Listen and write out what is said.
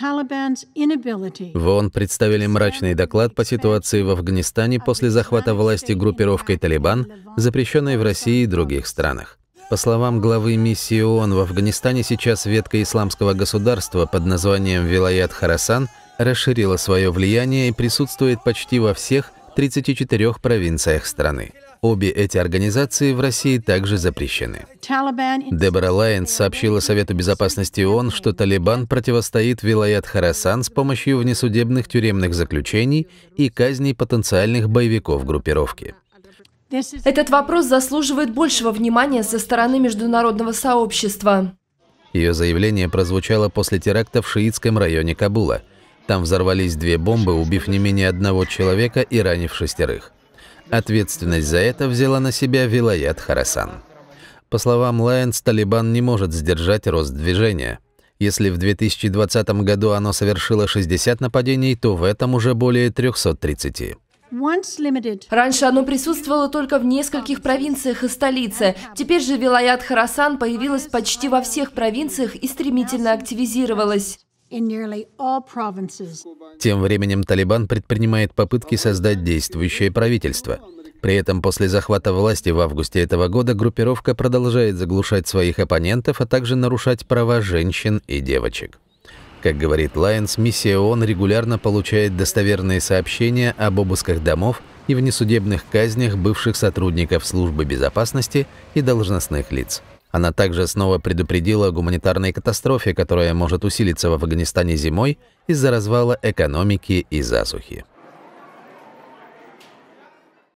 В ООН представили мрачный доклад по ситуации в Афганистане после захвата власти группировкой «Талибан», запрещенной в России и других странах. По словам главы миссии ООН, в Афганистане сейчас ветка исламского государства под названием «Вилаят Харасан» расширила свое влияние и присутствует почти во всех 34 провинциях страны. Обе эти организации в России также запрещены. Дебора Лайенс сообщила Совету Безопасности ООН, что Талибан противостоит Вилаят Харасан с помощью внесудебных тюремных заключений и казней потенциальных боевиков группировки. Этот вопрос заслуживает большего внимания со стороны международного сообщества. Ее заявление прозвучало после теракта в шиитском районе Кабула. Там взорвались две бомбы, убив не менее одного человека и ранив шестерых. Ответственность за это взяла на себя Вилаят Харасан. По словам Лайенс, Талибан не может сдержать рост движения. Если в 2020 году оно совершило 60 нападений, то в этом уже более 330. Раньше оно присутствовало только в нескольких провинциях и столице. Теперь же Вилаят Харасан появилась почти во всех провинциях и стремительно активизировалась. Тем временем Талибан предпринимает попытки создать действующее правительство. При этом после захвата власти в августе этого года группировка продолжает заглушать своих оппонентов, а также нарушать права женщин и девочек. Как говорит Лайенс, миссия ООН регулярно получает достоверные сообщения об обысках домов и внесудебных казнях бывших сотрудников службы безопасности и должностных лиц. Она также снова предупредила о гуманитарной катастрофе, которая может усилиться в Афганистане зимой из-за развала экономики и засухи.